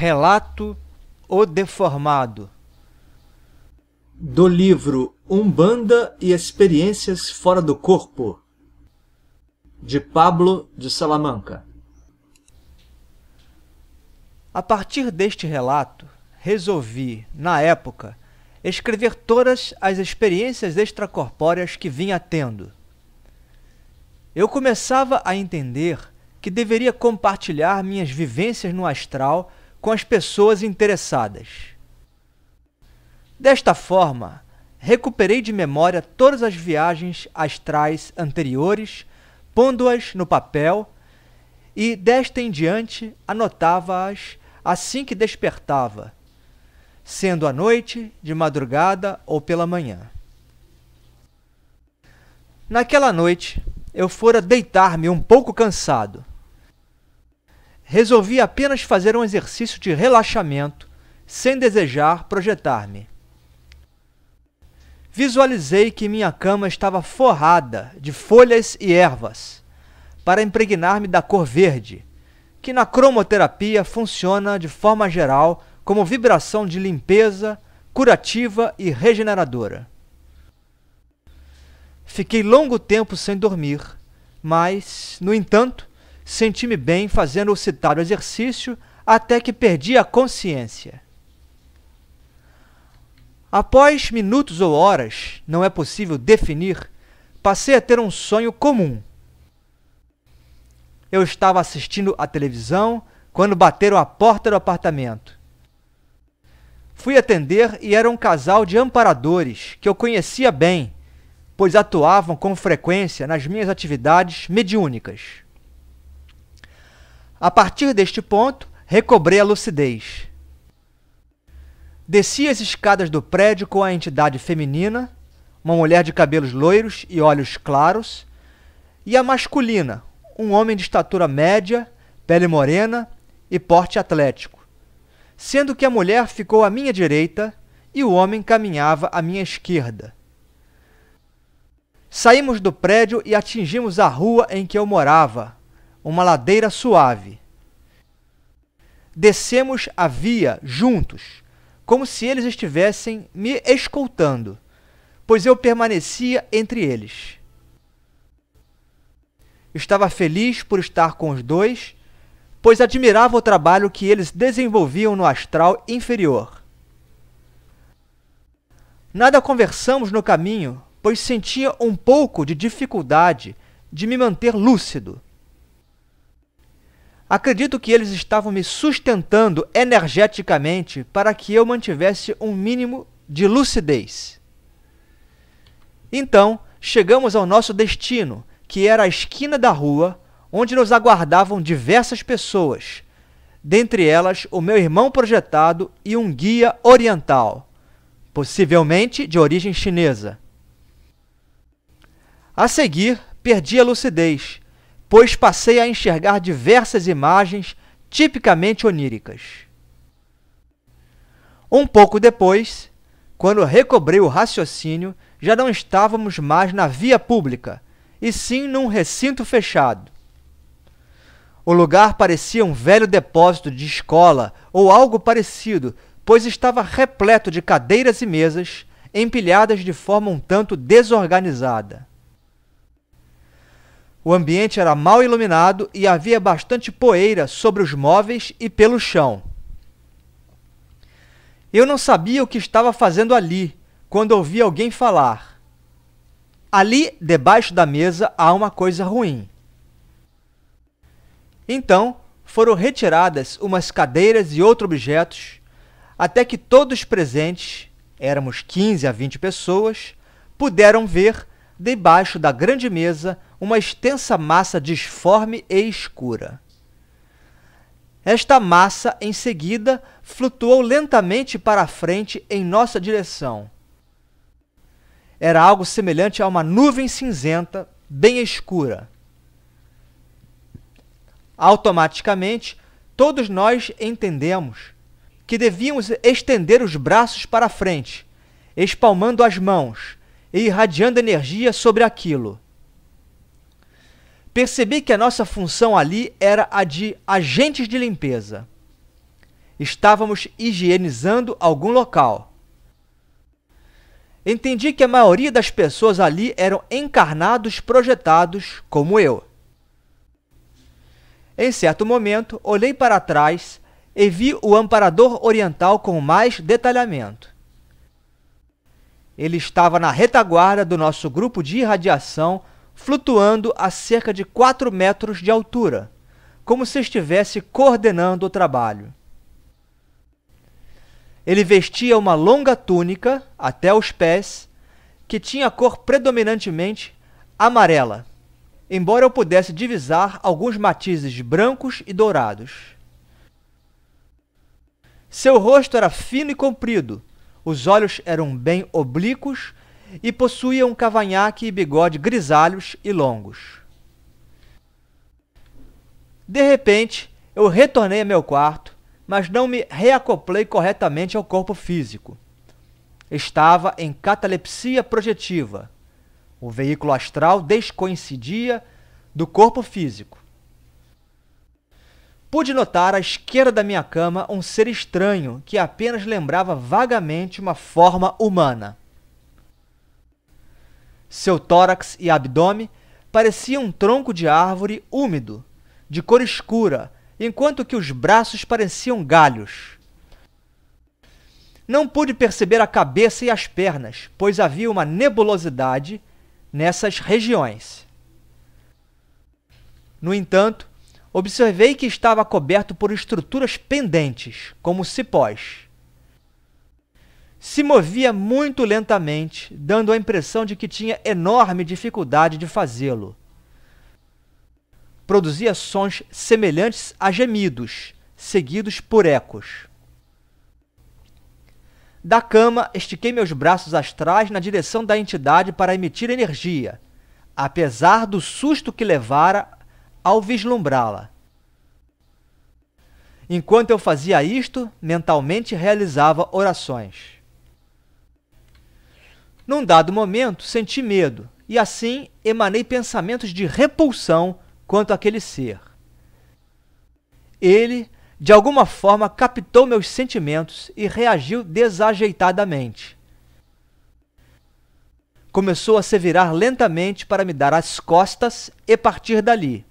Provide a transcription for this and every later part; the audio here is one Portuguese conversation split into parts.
Relato O Deformado do livro Umbanda e Experiências Fora do Corpo, de Pablo de Salamanca. A partir deste relato, resolvi, na época, escrever todas as experiências extracorpóreas que vinha tendo. Eu começava a entender que deveria compartilhar minhas vivências no astral com as pessoas interessadas. Desta forma, recuperei de memória todas as viagens astrais anteriores, pondo-as no papel e, desta em diante, anotava-as assim que despertava, sendo à noite, de madrugada ou pela manhã. Naquela noite, eu fora deitar-me um pouco cansado, resolvi apenas fazer um exercício de relaxamento, sem desejar projetar-me. Visualizei que minha cama estava forrada de folhas e ervas, para impregnar-me da cor verde, que na cromoterapia funciona de forma geral como vibração de limpeza, curativa e regeneradora. Fiquei longo tempo sem dormir, mas, no entanto, Senti-me bem fazendo o citado exercício até que perdi a consciência. Após minutos ou horas, não é possível definir, passei a ter um sonho comum. Eu estava assistindo à televisão quando bateram a porta do apartamento. Fui atender e era um casal de amparadores que eu conhecia bem, pois atuavam com frequência nas minhas atividades mediúnicas. A partir deste ponto, recobrei a lucidez. Desci as escadas do prédio com a entidade feminina, uma mulher de cabelos loiros e olhos claros, e a masculina, um homem de estatura média, pele morena e porte atlético. Sendo que a mulher ficou à minha direita e o homem caminhava à minha esquerda. Saímos do prédio e atingimos a rua em que eu morava, uma ladeira suave. Descemos a via juntos, como se eles estivessem me escoltando, pois eu permanecia entre eles. Estava feliz por estar com os dois, pois admirava o trabalho que eles desenvolviam no astral inferior. Nada conversamos no caminho, pois sentia um pouco de dificuldade de me manter lúcido Acredito que eles estavam me sustentando energeticamente para que eu mantivesse um mínimo de lucidez. Então, chegamos ao nosso destino, que era a esquina da rua, onde nos aguardavam diversas pessoas, dentre elas o meu irmão projetado e um guia oriental, possivelmente de origem chinesa. A seguir, perdi a lucidez pois passei a enxergar diversas imagens tipicamente oníricas. Um pouco depois, quando recobrei o raciocínio, já não estávamos mais na via pública, e sim num recinto fechado. O lugar parecia um velho depósito de escola ou algo parecido, pois estava repleto de cadeiras e mesas, empilhadas de forma um tanto desorganizada. O ambiente era mal iluminado e havia bastante poeira sobre os móveis e pelo chão. Eu não sabia o que estava fazendo ali quando ouvi alguém falar. Ali, debaixo da mesa, há uma coisa ruim. Então, foram retiradas umas cadeiras e outros objetos, até que todos presentes, éramos 15 a 20 pessoas, puderam ver, debaixo da grande mesa, uma extensa massa disforme e escura. Esta massa, em seguida, flutuou lentamente para a frente em nossa direção. Era algo semelhante a uma nuvem cinzenta, bem escura. Automaticamente, todos nós entendemos que devíamos estender os braços para a frente, espalmando as mãos e irradiando energia sobre aquilo. Percebi que a nossa função ali era a de agentes de limpeza. Estávamos higienizando algum local. Entendi que a maioria das pessoas ali eram encarnados projetados como eu. Em certo momento, olhei para trás e vi o amparador oriental com mais detalhamento. Ele estava na retaguarda do nosso grupo de irradiação flutuando a cerca de 4 metros de altura, como se estivesse coordenando o trabalho. Ele vestia uma longa túnica até os pés, que tinha cor predominantemente amarela, embora eu pudesse divisar alguns matizes brancos e dourados. Seu rosto era fino e comprido, os olhos eram bem oblíquos e possuía um cavanhaque e bigode grisalhos e longos. De repente, eu retornei a meu quarto, mas não me reacoplei corretamente ao corpo físico. Estava em catalepsia projetiva. O veículo astral descoincidia do corpo físico. Pude notar à esquerda da minha cama um ser estranho que apenas lembrava vagamente uma forma humana. Seu tórax e abdômen pareciam um tronco de árvore úmido, de cor escura, enquanto que os braços pareciam galhos. Não pude perceber a cabeça e as pernas, pois havia uma nebulosidade nessas regiões. No entanto, observei que estava coberto por estruturas pendentes, como cipós se movia muito lentamente, dando a impressão de que tinha enorme dificuldade de fazê-lo. Produzia sons semelhantes a gemidos, seguidos por ecos. Da cama, estiquei meus braços astrais na direção da entidade para emitir energia, apesar do susto que levara ao vislumbrá-la. Enquanto eu fazia isto, mentalmente realizava orações. Num dado momento, senti medo e assim emanei pensamentos de repulsão quanto àquele ser. Ele, de alguma forma, captou meus sentimentos e reagiu desajeitadamente. Começou a se virar lentamente para me dar as costas e partir dali,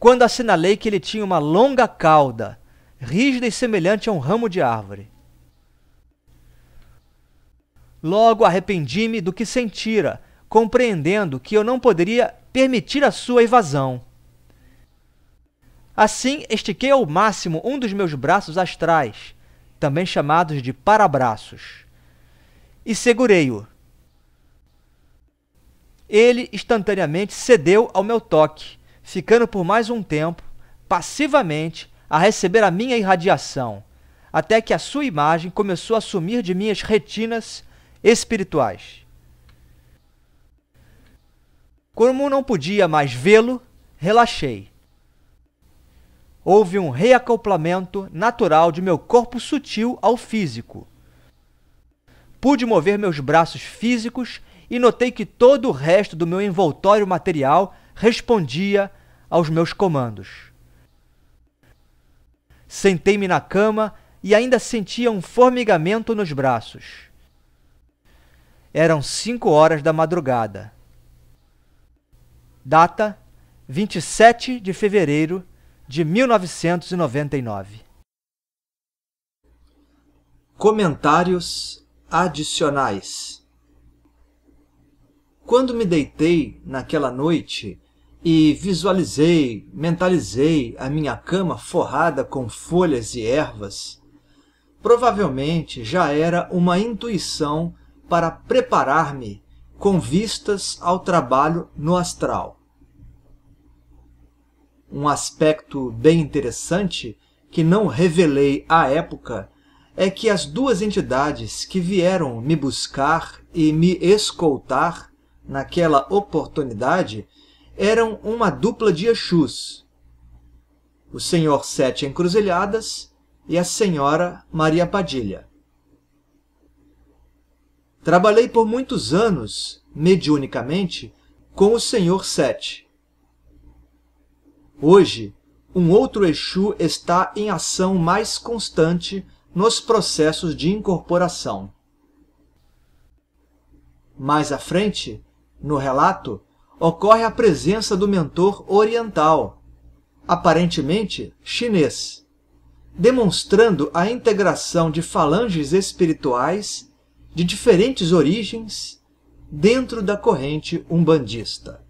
quando assinalei que ele tinha uma longa cauda, rígida e semelhante a um ramo de árvore. Logo arrependi-me do que sentira, compreendendo que eu não poderia permitir a sua evasão. Assim, estiquei ao máximo um dos meus braços astrais, também chamados de parabraços, e segurei-o. Ele instantaneamente cedeu ao meu toque, ficando por mais um tempo, passivamente, a receber a minha irradiação, até que a sua imagem começou a sumir de minhas retinas espirituais. Como não podia mais vê-lo, relaxei. Houve um reacoplamento natural de meu corpo sutil ao físico. Pude mover meus braços físicos e notei que todo o resto do meu envoltório material respondia aos meus comandos. Sentei-me na cama e ainda sentia um formigamento nos braços. Eram cinco horas da madrugada. Data: 27 de fevereiro de 1999. Comentários adicionais. Quando me deitei naquela noite e visualizei, mentalizei a minha cama forrada com folhas e ervas, provavelmente já era uma intuição para preparar-me com vistas ao trabalho no astral. Um aspecto bem interessante que não revelei à época é que as duas entidades que vieram me buscar e me escoltar naquela oportunidade eram uma dupla de Exus, o Senhor Sete Encruzilhadas e a Senhora Maria Padilha. Trabalhei por muitos anos, mediunicamente, com o Senhor Sete. Hoje, um outro Exu está em ação mais constante nos processos de incorporação. Mais à frente, no relato, ocorre a presença do mentor oriental, aparentemente chinês, demonstrando a integração de falanges espirituais de diferentes origens dentro da corrente umbandista.